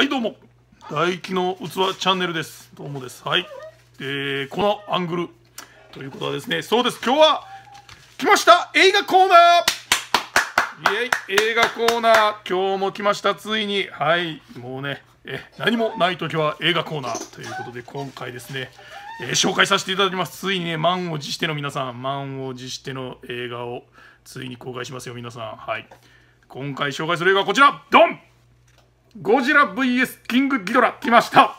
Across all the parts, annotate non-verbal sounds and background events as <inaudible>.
はいどうも大輝の器チャンネルですどうもですはいえー、このアングルということはですねそうです今日は来ました映画コーナーイェイ映画コーナー今日も来ましたついにはいもうねえ何もないときは映画コーナーということで今回ですねえー、紹介させていただきます。ついにね、満を持しての皆さん、満を持しての映画をついに公開しますよ、皆さん。はい。今回紹介する映画はこちら、ドンゴジラ VS キングギドラ来ました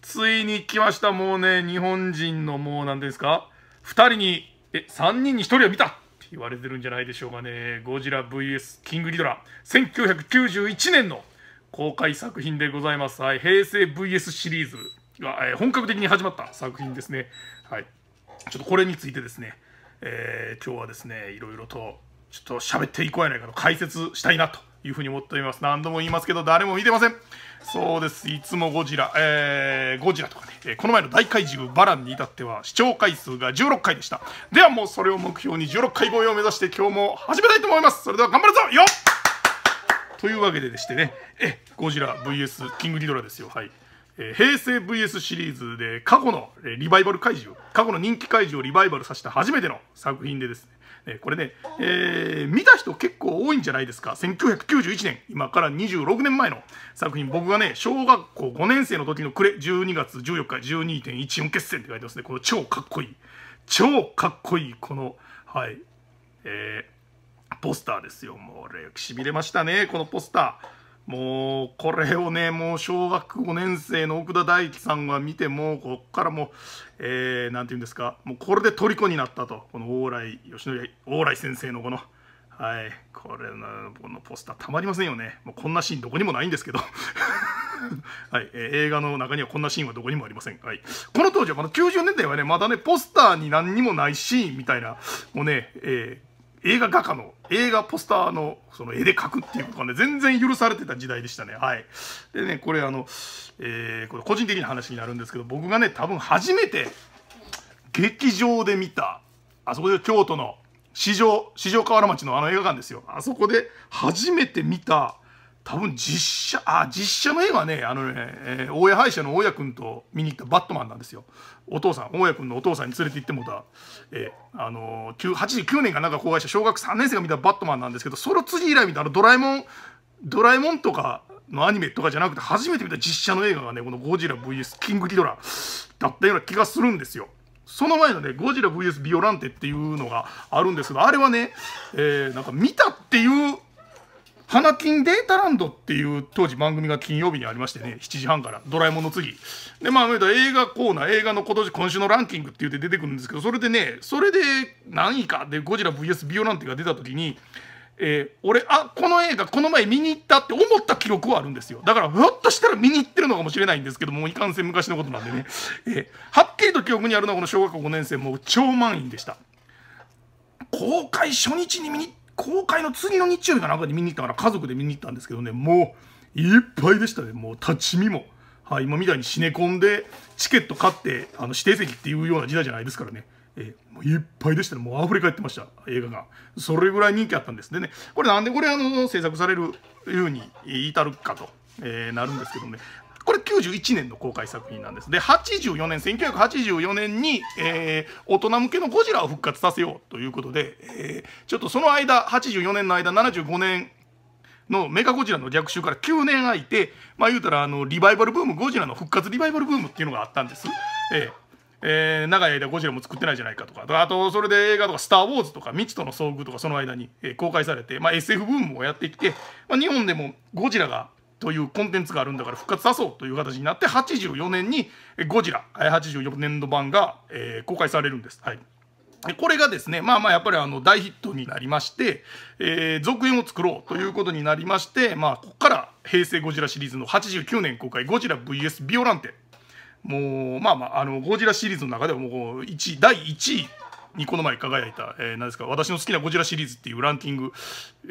ついに来ましたもうね日本人のもう何ですか2人にえ3人に1人は見たって言われてるんじゃないでしょうかねゴジラ VS キングギドラ1991年の公開作品でございます、はい、平成 VS シリーズが、えー、本格的に始まった作品ですねはいちょっとこれについてですね、えー、今日はですねいろいろとちょっと喋っていこうやないかと解説したいなというふうに思っております。何度も言いますけど、誰も見てません。そうです、いつもゴジラ、えー、ゴジラとかね、えー、この前の大怪獣バランに至っては視聴回数が16回でした。ではもうそれを目標に16回超えを目指して今日も始めたいと思います。それでは頑張るぞよというわけででしてね、え、ゴジラ VS キングギドラですよ。はい。え平成 VS シリーズで過去のリバイバル怪獣、過去の人気怪獣をリバイバルさせた初めての作品でですね、えこれね、えー、見た人結構多いんじゃないですか。1991年、今から26年前の作品、僕がね、小学校5年生の時の暮れ、12月14日12.14決戦って書いてますね。この超かっこいい、超かっこいい、この、はい、えー、ポスターですよ。もう、しびれましたね、このポスター。もうこれをねもう小学5年生の奥田大樹さんが見てもこっからもうえー、なんていうんですかもうこれで虜になったとこの往来吉家、大来先生のこのはいこれのこのポスターたまりませんよねもうこんなシーンどこにもないんですけど <laughs> はい、えー、映画の中にはこんなシーンはどこにもありません、はい、この当時はまだ90年代はねまだねポスターに何にもないシーンみたいなもうね、えー、映画画家の映画ポスターのその絵で描くっていうことがね全然許されてた時代でしたねはいでねこれあの、えー、これ個人的な話になるんですけど僕がね多分初めて劇場で見たあそこで京都の四条四条河原町のあの映画館ですよあそこで初めて見た多分実写、あ、実写の映画はね、あのね、えー、大家歯医者の大家君と見に行ったバットマンなんですよ。お父さん、大家君のお父さんに連れて行ってもた、えー、あのー、89年かなんか公開した小学3年生が見たバットマンなんですけど、その次以来見たあのドラえもん、ドラえもんとかのアニメとかじゃなくて、初めて見た実写の映画がね、このゴジラ VS キングギドラだったような気がするんですよ。その前のね、ゴジラ VS ビオランテっていうのがあるんですけど、あれはね、えー、なんか見たっていう花金データランドっていう当時番組が金曜日にありましてね、7時半から、ドラえもんの次。で、まあ、映画コーナー、映画の今年、今週のランキングって言って出てくるんですけど、それでね、それで何位かでゴジラ VS ビオランテが出た時に、えー、俺、あこの映画、この前見に行ったって思った記録はあるんですよ。だから、ひょっとしたら見に行ってるのかもしれないんですけども、ういかんせん昔のことなんでね。えー、はっきりと記憶にあるのは、この小学校5年生、もう超満員でした。公開初日に見に行っ公開の次の日曜日かなんかで見に行ったから家族で見に行ったんですけどねもういっぱいでしたねもう立ち見も、はい、今みたいにシネコンでチケット買ってあの指定席っていうような時代じゃないですからねえー、もういっぱいでしたね。もう溢れ返ってました、映画が。それぐらい人気あったんです。でね、これなんでこれあの制作されるように至るかと、えー、なるんですけどね、91年の公開作品なんですで84年1984年に、えー、大人向けのゴジラを復活させようということで、えー、ちょっとその間84年の間75年のメカゴジラの逆襲から9年空いてまあ言うたらあのリバイバルブームゴジラの復活リバイバルブームっていうのがあったんです。えーえー、長い間ゴジラも作ってないじゃないかとかあとそれで映画とか「スター・ウォーズ」とか「未知との遭遇」とかその間に、えー、公開されて、まあ、SF ブームもやってきて、まあ、日本でもゴジラがというコンテンツがあるんだから復活さそうという形になって84年にゴジラ84年度版が、え公開されるんです。はいこれがですね、まあまあやっぱりあの大ヒットになりまして、えー、続編を作ろうということになりまして、まあここから平成ゴジラシリーズの89年公開ゴジラ VS ビオランテ。もうまあまああのゴジラシリーズの中ではもう1第1位にこの前輝いた、えー、ですか私の好きなゴジラシリーズっていうランキング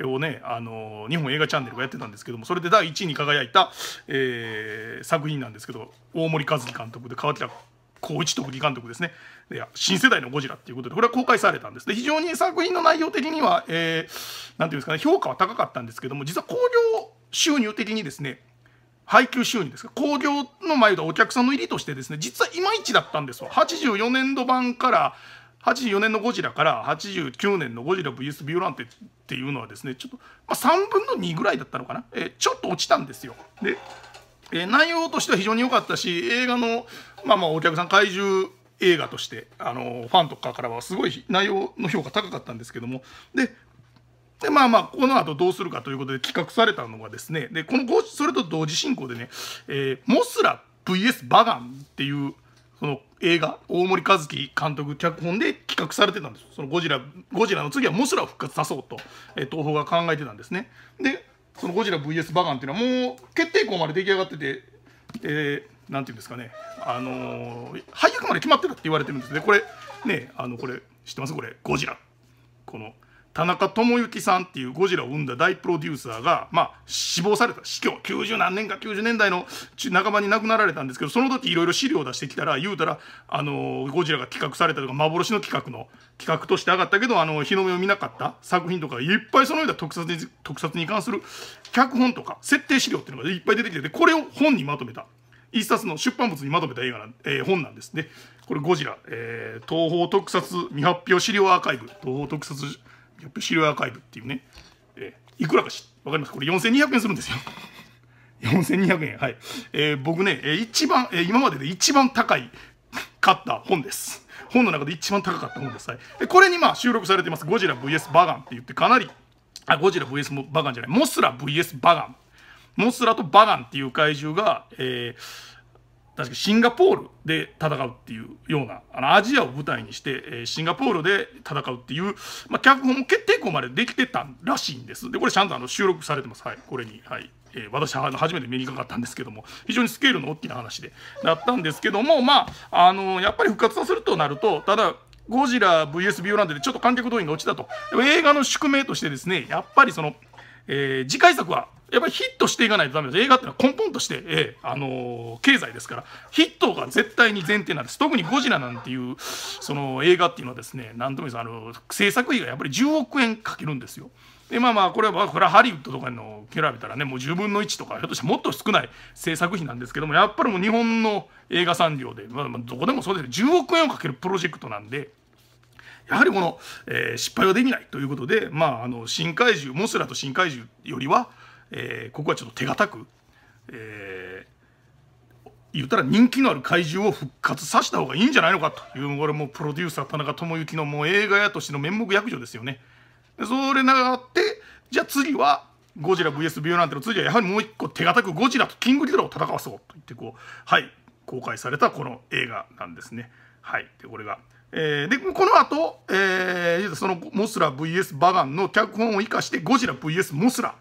をね、あの日本映画チャンネルがやってたんですけどもそれで第1位に輝いた、えー、作品なんですけど大森和樹監督で川北光一特技監督ですね新世代のゴジラっていうことでこれは公開されたんですで非常に作品の内容的には何、えー、て言うんですかね評価は高かったんですけども実は興行収入的にですね配給収入ですか興行の前でお客さんの入りとしてですね実はいまいちだったんですわ84年度版から84年のゴジラから89年のゴジラ VS ビューランテっていうのはですねちょっと、まあ、3分の2ぐらいだったのかな、えー、ちょっと落ちたんですよで、えー、内容としては非常に良かったし映画のまあまあお客さん怪獣映画としてあのファンとかからはすごい内容の評価高かったんですけどもででまあまあこの後どうするかということで企画されたのがですねでこのゴジそれと同時進行でね、えー、モスラ VS バガンっていうその映画大森和樹監督脚本で企画されてたんですそのゴジラゴジラの次はモスラを復活さそうと、えー、東宝が考えてたんですねでそのゴジラ VS バガンっていうのはもう決定校まで出来上がってて、えー、なんていうんですかねあのー、配役まで決まってたって言われてるんですねこれねあのこれ知ってますこれゴジラこの「田中智之さんっていうゴジラを生んだ大プロデューサーが、まあ、死亡された死去90何年か90年代の半ばに亡くなられたんですけどその時いろいろ資料を出してきたら言うたらあのゴジラが企画されたとか幻の企画の企画として上がったけどあの日の目を見なかった作品とかいっぱいそのような特撮に特撮に関する脚本とか設定資料っていうのがいっぱい出てきててこれを本にまとめた一冊の出版物にまとめた映画な、えー、本なんですね。これゴジラ、えー、東方特撮未発表資料アーカイブ東方特撮よっアーカイブっていうね、えー、いくらかし、わかりますこれ4200円するんですよ。4200 <laughs> 円。はい。えー、僕ね、一番、えー、今までで一番高い、買った本です。本の中で一番高かった本です。はい。でこれにまあ収録されてます、ゴジラ VS バガンって言って、かなり、あ、ゴジラ VS バガンじゃない、モスラ VS バガン。モスラとバガンっていう怪獣が、えー、確かシンガポールで戦うっていうようなあのアジアを舞台にして、えー、シンガポールで戦うっていう、まあ、脚本も決定校までできてたらしいんですでこれちゃんとあの収録されてますはいこれにはい。えー、私は初めて目にかかったんですけども非常にスケールの大きな話でだったんですけどもまああのやっぱり復活させるとなるとただゴジラ VS ビオランドでちょっと観客動員が落ちたと映画の宿命としてですねやっぱりそのえー、次回作はやっぱりヒットしていかないとダメです。映画ってのは根本として、えあのー、経済ですから、ヒットが絶対に前提なんです。特にゴジラなんていう、その映画っていうのはですね、なんとも言うんですあの、制作費がやっぱり10億円かけるんですよ。で、まあまあ、これは、これはハリウッドとかの比べたらね、もう10分の1とか、ひょっとしたらもっと少ない制作費なんですけども、やっぱりもう日本の映画産業で、まあ、どこでもそうです十10億円をかけるプロジェクトなんで、やはりこの、えー、失敗はできないということで、まあ、あの、深海獣、モスラと深海獣よりは、えー、ここはちょっと手堅く、えー、言ったら人気のある怪獣を復活させた方がいいんじゃないのかというこれもプロデューサー田中智之のもう映画屋としての面目役所ですよね。でそれがあってじゃあ次はゴジラ VS ビオランテの次はやはりもう一個手堅くゴジラとキングギドラを戦わそうと言ってこうはい公開されたこの映画なんですね。はい、でこれがえー、でこの後、えー、そのモスラ VS バガンの脚本を生かしてゴジラ VS モスラ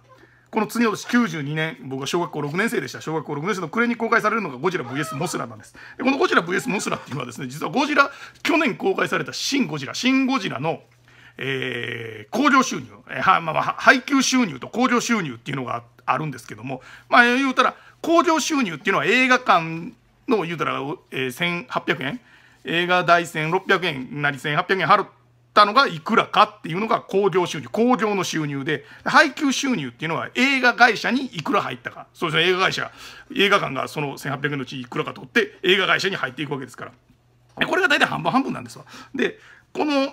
この次の年92年、僕は小学校6年生でした。小学校6年生の暮れに公開されるのがゴジラ VS モスラなんです。でこのゴジラ VS モスラっていうのはですね、実はゴジラ、去年公開された新ゴジラ、新ゴジラの、えー、工場収入、えー、はまあ、まあ、配給収入と工場収入っていうのがあるんですけども、まあ、言うたら、工場収入っていうのは映画館の、言うたら、えー、1800円、映画代1600円なり1800円払っったのがいくらかっていうのが興行収入興行の収入で配給収入っていうのは映画会社にいくら入ったかそうですね映画会社映画館がその1800円のうちいくらか取って映画会社に入っていくわけですからこれが大体半分半分なんですわでこの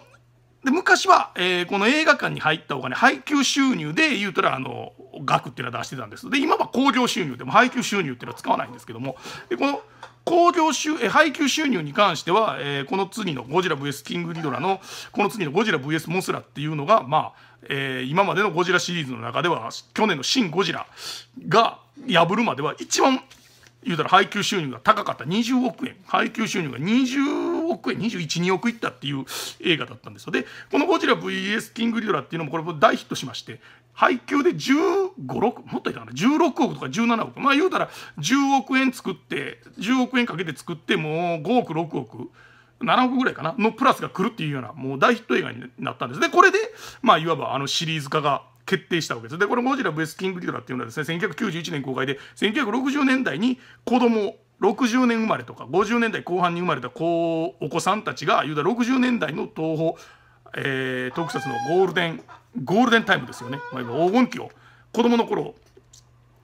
で昔は、えー、この映画館に入ったお金配給収入で言うたらあの額っていうのは出してたんですで今は興行収入でも配給収入っていうのは使わないんですけどもでこの興行収配給収入に関しては、えー、この次のゴジラ VS キングギドラのこの次のゴジラ VS モスラっていうのがまあ、えー、今までのゴジラシリーズの中では去年の「新ゴジラ」が破るまでは一番言うたら配給収入が高かった20億円配給収入が20億円212億いったっていう映画だったんですよでこの「ゴジラ VS キングリドラ」っていうのもこれも大ヒットしまして配給で1516もっといたかな16億とか17億まあ言うたら10億円作って10億円かけて作ってもう5億6億7億ぐらいかなのプラスが来るっていうようなもう大ヒット映画になったんですでこれでまあいわばあのシリーズ化が決定したわけです。で、これ、ゴジラ VS キングリドラっていうのはですね、1991年公開で、1960年代に子供60年生まれとか50年代後半に生まれた子お子さんたちが言うたら60年代の東宝、えー、特撮のゴールデンゴールデンタイムですよね、まあ、黄金期を子供の頃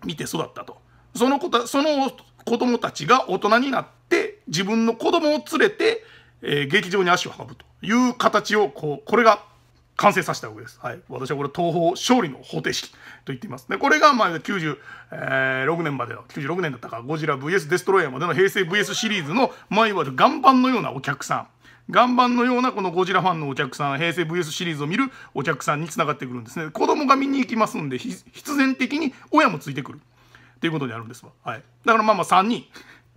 見て育ったとその子たその子供たちが大人になって自分の子供を連れて、えー、劇場に足を運ぶという形をこうこれが完成させたわけです。はい。私はこれ、東方勝利の方程式と言っています。で、これが、まあ、96年までの、96年だったか、ゴジラ VS デストロイヤーまでの平成 VS シリーズの、まあ、いわゆる岩盤のようなお客さん。岩盤のようなこのゴジラファンのお客さん、平成 VS シリーズを見るお客さんにつながってくるんですね。子供が見に行きますんで、必然的に親もついてくる。っていうことになるんですわ。はい。だからまあまあ3人。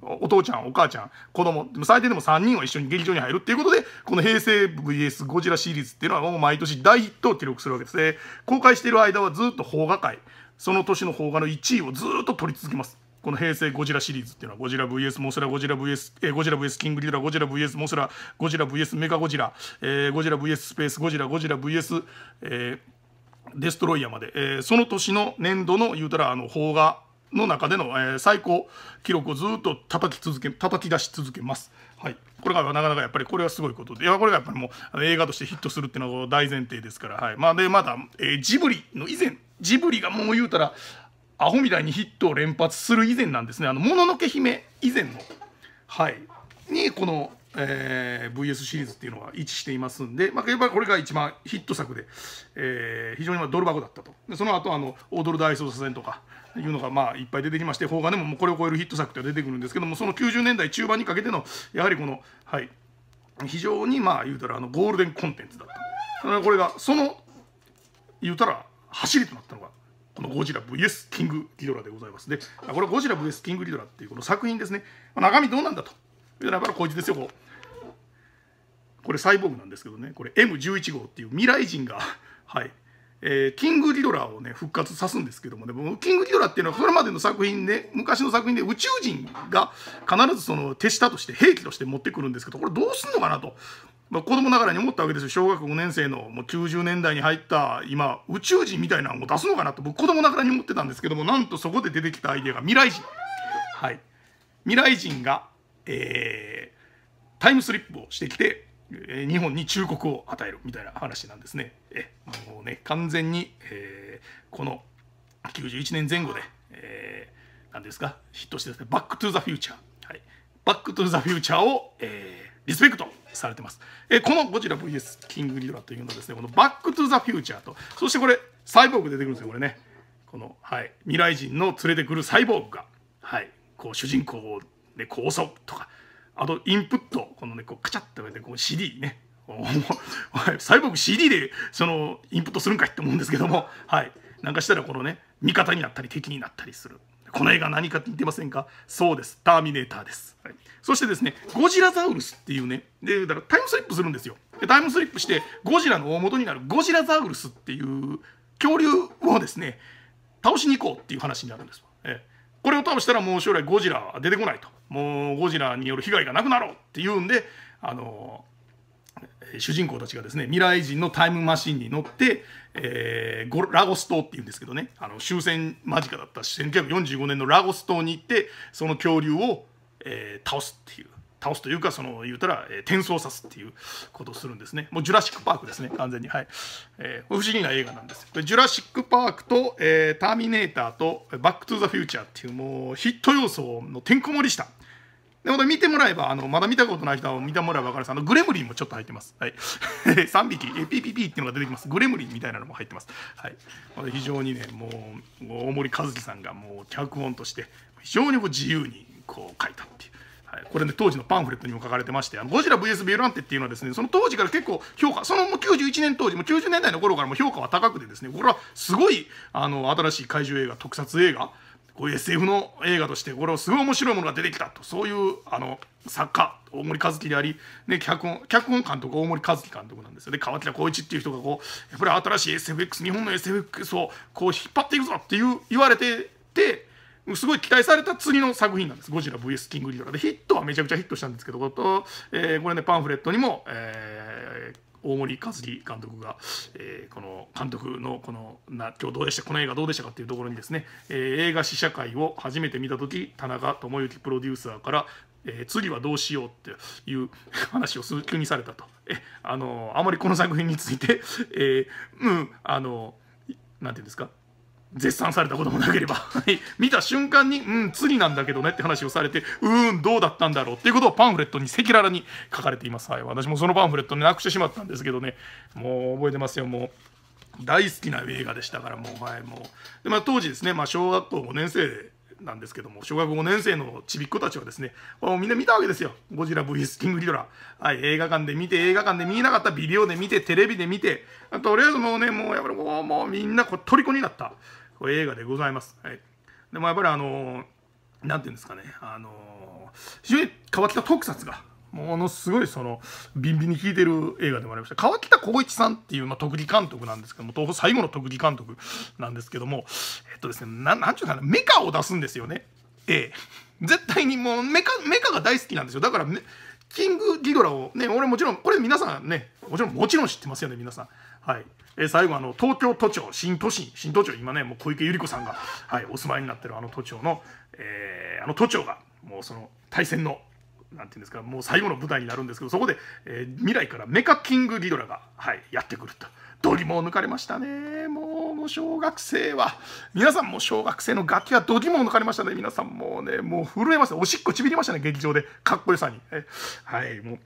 お父ちゃん、お母ちゃん、子供、でも最低でも3人は一緒に劇場に入るっていうことで、この平成 VS ゴジラシリーズっていうのはもう毎年大ヒットを記録するわけですね。公開している間はずっと邦画界、その年の邦画の1位をずっと取り続けます。この平成ゴジラシリーズっていうのは、ゴジラ VS モスラ、ゴジラ VS、えー、ゴジラ VS キングリドラ、ゴジラ VS モスラ、ゴジラ VS メガゴジラ、えー、ゴジラ VS スペース、ゴジラ、ゴジラ VS、えー、デストロイヤーまで、えー、その年の年度の言うたら、あの、邦画、の中での、えー、最高記録をずっと叩き続け叩き出し続けます。はい、これがなかなかやっぱりこれはすごいことでいやこれがやっぱりもう映画としてヒットするっていうのが大前提ですから、はいまあ、でまだ、えー、ジブリの以前ジブリがもう言うたらアホみたいにヒットを連発する以前なんですね「あのもののけ姫」以前の、はい、にこのえー、VS シリーズっていうのは位置していますんで、まあ、やっぱりこれが一番ヒット作で、えー、非常にドル箱だったとでその後あのドル大捜査線とかいうのがまあいっぱい出てきまして邦画でももうこれを超えるヒット作って出てくるんですけどもその90年代中盤にかけてのやはりこの、はい、非常にまあ言うたらあのゴールデンコンテンツだったこれがその言うたら走りとなったのがこのゴジラ VS キングギドラでございますでこれゴジラ VS キングギドラっていうこの作品ですね中身どうなんだとそれでラバルですよここれサイボーグなんですけどねこれ M11 号っていう未来人が <laughs> はいえー、キングリドラーをね復活さすんですけどもねもキングリドラっていうのはそれまでの作品で、ね、昔の作品で宇宙人が必ずその手下として兵器として持ってくるんですけどこれどうすんのかなと、まあ、子供ながらに思ったわけですよ小学5年生のもう90年代に入った今宇宙人みたいなのを出すのかなと僕子供ながらに思ってたんですけどもなんとそこで出てきたアイデアが未来人はい未来人がえー、タイムスリップをしてきて日本に忠告を与えるみたいな話なんですね。えね完全に、えー、この91年前後で、えー、何ですかヒットしてですね「バック・トゥ・ザ・フューチャー」はい「バック・トゥ・ザ・フューチャーを」えー、リスペクトされてます。えー、この「ゴジラ VS キングリドラ」というのはですねこの「バック・トゥ・ザ・フューチャーと」そしてこれサイボーグ出てくるんですよこれねこの、はい、未来人の連れてくるサイボーグが、はい、こう主人公をで構想とかあとインプットこのねこうカチャッとやってこう CD ねサイボーグ CD でそのインプットするんかいって思うんですけどもはいなんかしたらこのね味方になったり敵になったりするこの映画何か似てませんかそうです。ターミネーターです、はい。そしてですね、ゴジラザウルスっていうね、で、だからタイムスリップするんですよ。でタイムスリップして、ゴジラの大元になるゴジラザウルスっていう恐竜をですね、倒しに行こうっていう話になるんです。えこれを倒したらもう将来ゴジラは出てこないと。もうゴジラによる被害がなくなろうっていうんであの主人公たちがですね未来人のタイムマシンに乗って、えー、ラゴス島っていうんですけどねあの終戦間近だった1945年のラゴス島に行ってその恐竜を、えー、倒すっていう倒すというかその言うたら、えー、転送さすっていうことをするんですねもうジュラシック・パークですね完全にはい、えー、不思議な映画なんですジュラシック・パークと、えー、ターミネーターとバック・トゥ・ザ・フューチャーっていうもうヒット要素のてんこ盛りしたで、本見てもらえば、あの、まだ見たことない人は見てもらえば分かるんですあの、グレムリンもちょっと入ってます。はい。3 <laughs> 匹、え、ピピピっていうのが出てきます。グレムリンみたいなのも入ってます。はい。非常にね、もう、大森和樹さんがもう脚本として、非常にこう自由にこう書いたっていう。はい、これね当時のパンフレットにも書かれてまして「あのゴジラ VS ビオランテ」っていうのはですねその当時から結構評価そのもう91年当時もう90年代の頃からも評価は高くてですねこれはすごいあの新しい怪獣映画特撮映画こういう SF の映画としてこれをすごい面白いものが出てきたとそういうあの作家大森和樹であり、ね、脚本脚本監督大森和樹監督なんですよね川北浩一っていう人がこうやっぱり新しい SFX 日本の SFX をこう引っ張っていくぞっていう言われてて。すごい期待された次の作品なんです。ゴジラ VS キングリー」ドかでヒットはめちゃくちゃヒットしたんですけど、えー、これね、パンフレットにも、えー、大森和樹監督が、えー、この監督のこのな今日どうでしたこの映画どうでしたかっていうところにですね、えー、映画試写会を初めて見た時田中智之プロデューサーからえー、次はどうしようっていう話を急にされたと。えあのあまりこの作品について、えー、うんあのなんていうんですか絶賛されたこともなければ、はい、見た瞬間に、うん、次なんだけどねって話をされて、うーん、どうだったんだろうっていうことをパンフレットに赤裸々に書かれています。はい、私もそのパンフレットになくしてしまったんですけどね、もう覚えてますよ、もう。大好きな映画でしたからもうはいもうで、まあ、当時ですね、まあ、小学校5年生なんですけども小学5年生のちびっ子たちはですねみんな見たわけですよ「ゴジラ VS キングリドラ」はい、映画館で見て映画館で見えなかったビデオで見てテレビで見てとりあえずもうねもうやっぱりもうもうみんなこ虜になったこれ映画でございます。はい、でもやっぱりあの何て言うんですかね、あの非常に川北特撮がものすごいそのビンビンに効いてる映画でもありました川北浩一さんっていう、まあ、特技監督なんですけども東最後の特技監督なんですけどもえっとですね何て言うかなメカを出すんですよねええ絶対にもうメカメカが大好きなんですよだから、ね、キングギドラをね俺もちろんこれ皆さんねもちろんもちろん知ってますよね皆さんはいえ最後あの東京都庁新都心新都庁今ねもう小池百合子さんが、はい、お住まいになってるあの都庁の、えー、あの都庁がもうその対戦のなんていうんですかもう最後の舞台になるんですけどそこで、えー、未来からメカキングギドラが、はい、やってくると。どぎもを抜かれましたね。もう、もう小学生は、皆さんも小学生の楽器はどぎもを抜かれましたね。皆さんもうね、もう震えました。おしっこちびりましたね、劇場で。かっこよさに。はい、もう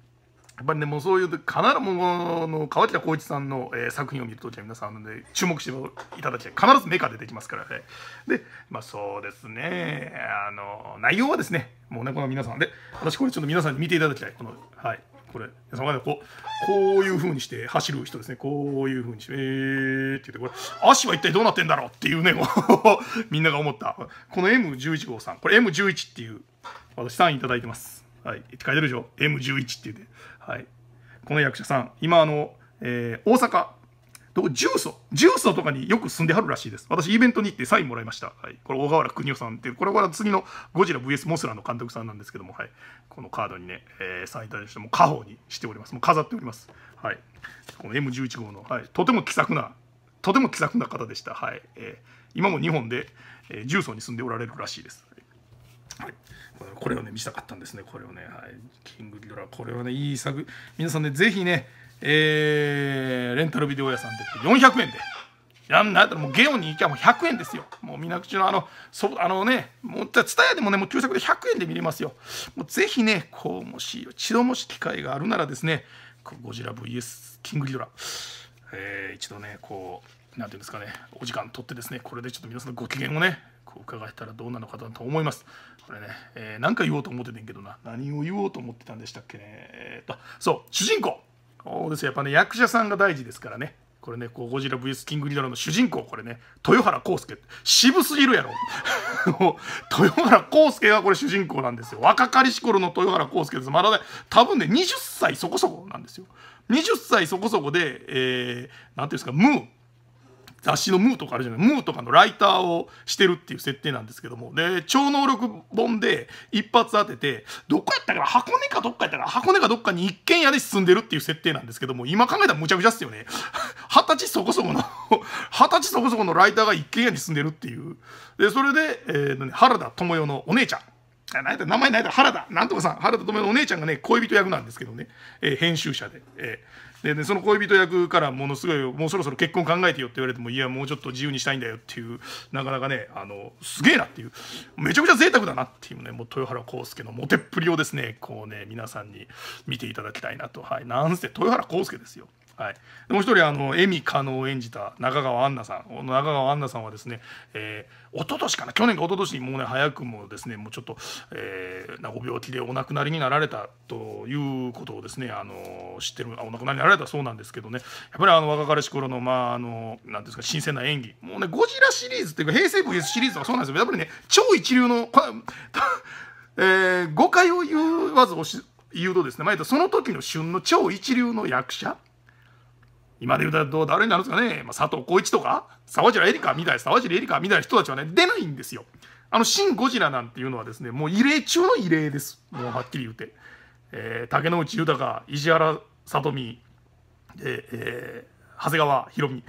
やっぱりねもうそういう必ずもの川北浩一さんの、えー、作品を見るとじゃ皆さん、注目していただきたい必ず目が出てきますからねでまあそうですねあの内容はですねもうねこの皆さんで私これちょっと皆さんに見ていただきたいこのはいこれ皆さんがねこうこういうふうにして走る人ですねこういうふうにしてえーって言ってこれ足は一体どうなってんだろうっていうね <laughs> みんなが思ったこの M11 号さんこれ M11 っていう私3位頂いてますはい、って書いてるでしょ M11 って言って、はい、この役者さん今あの、えー、大阪どジューソジュソとかによく住んではるらしいです私イベントに行ってサインもらいました、はい、これ小河原邦夫さんっていうこれは次のゴジラ VS モスラの監督さんなんですけども、はい、このカードにね、えー、サインいただしても家宝にしておりますもう飾っておりますはいこの M11 号の、はい、とても気さくなとても気さくな方でしたはい、えー、今も日本で、えー、重曹に住んでおられるらしいですはい、これをね見せたかったんですねこれをね、はい、キングギドラこれはねいい作皆さんねぜひねえー、レンタルビデオ屋さんで400円で。なんだったらもうゲオに行きゃもう100円ですよ。もう皆口のあの、そあのね、もう、ツタヤでもね、もう旧作で100円で見れますよ。もうぜひね、こう、もし、一度もし機会があるならですね、ゴジラ VS キングギドラ、えー、一度ね、こう、なんていうんですかね、お時間取ってですね、これでちょっと皆さんのご機嫌をね、伺えたらどうなのかと思います。これね、えー、何か言おうと思ってたんけどな何を言おうと思ってたんでしたっけね、えー、とそう主人公そうですやっぱね役者さんが大事ですからねこれね、こうゴジラ VS キングリドラの主人公、これね、豊原康介、渋すぎるやろ。豊原康介がこれ主人公なんですよ。若かりし頃の豊原康介です。まだね、多分ね、20歳そこそこなんですよ。20歳そこそこで、えー、なんていうんですか、ムー、雑誌のムーとかあるじゃない、ムーとかのライターをしてるっていう設定なんですけども、で、超能力本で一発当てて、どこやったから、箱根かどっかやったから、箱根かどっかに一軒家で住んでるっていう設定なんですけども、今考えたらむちゃくちゃっすよね。二十歳そこそこの二十歳そこそこのライターが一軒家に住んでるっていう。で、それで、えー、原田智代のお姉ちゃん。名前ないだ原田なんとかさん原田智代のお姉ちゃんがね恋人役なんですけどね、えー、編集者で、えー、で、ね、その恋人役からものすごいもうそろそろ結婚考えてよって言われてもいやもうちょっと自由にしたいんだよっていうなかなかねあのすげえなっていうめちゃくちゃ贅沢だなっていうねもう豊原康介のモテっぷりをですねこうね皆さんに見ていただきたいなとはいなんせ豊原康介ですよはい、もう一人あの恵美加納を演じた中川杏奈さん中川杏奈さんはですね、えー、一昨年かな去年か一昨年にもうね早くもですねもうちょっと、えー、病気でお亡くなりになられたということをですねあの知ってるお亡くなりになられたそうなんですけどねやっぱりあの若かりし頃のまああのなんですか新鮮な演技もうねゴジラシリーズっていうか平成 VS シリーズはそうなんですよやっぱりね超一流の、<laughs> えー、誤解を言わずおし言うとですね前とその時の旬の超一流の役者今で言うと誰になるんですかね、まあ、佐藤浩市とか沢尻エリカみたい沢尻エリカみたいな人たちはね出ないんですよ。あの「シン・ゴジラ」なんていうのはですねもう異例中の異例ですもうはっきり言って、えー、竹野内豊石原さとみ、ええ長谷川博美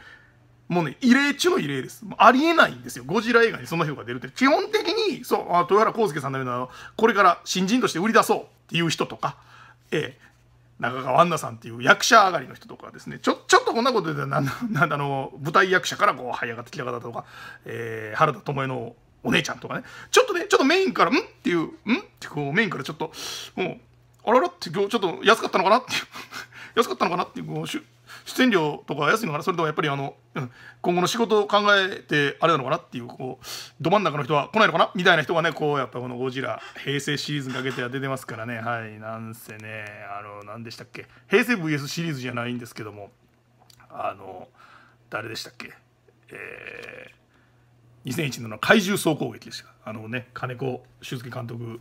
もうね異例中の異例ですありえないんですよゴジラ映画にそんな人が出るって基本的にそう豊原康介さんのようなこれから新人として売り出そうっていう人とか、えー、中川アンナさんっていう役者上がりの人とかですねちょちょっとこんなことでなんなんあの舞台役者からこう這い上がってきた方とか、えー、原田知世のお姉ちゃんとかねちょっとねちょっとメインから「ん?」っていう「ん?」ってこうメインからちょっともうあららって今日ちょっと安かったのかなっていう <laughs> 安かったのかなっていうこう出演料とか安いのかなそれともやっぱりあの、うん、今後の仕事を考えてあれなのかなっていうこうど真ん中の人は来ないのかなみたいな人がねこうやっぱこの「ゴジラ」平成シリーズにかけては出てますからねはいなんせねあの何でしたっけ平成 VS シリーズじゃないんですけどもあの誰でしたっけえー2001年の怪獣総攻撃でしたあのね金子修介監督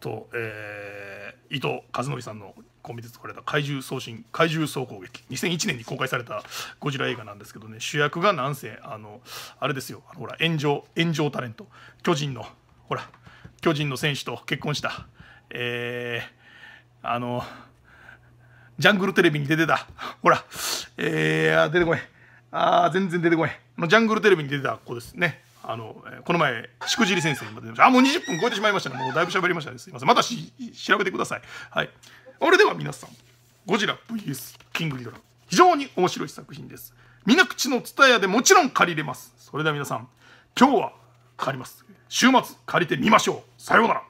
と、えー、伊藤和則さんのコみで作られた怪獣送信怪獣総攻撃2001年に公開されたゴジラ映画なんですけどね主役がなんせあのあれですよほら炎上炎上タレント巨人のほら巨人の選手と結婚したえー、あのジャングルテレビに出てたほらえー、出てこいあ全然出てこいジャングルテレビに出てた子ですねあの、この前、しくじり先生にまであ、もう20分超えてしまいましたね。もうだいぶ喋りましたね。すいません。また調べてください。はい。それでは皆さんゴジラ VS キングギドラ非常に面白い作品です皆口の蔦屋でもちろん借りれますそれでは皆さん今日は借ります週末借りてみましょうさようなら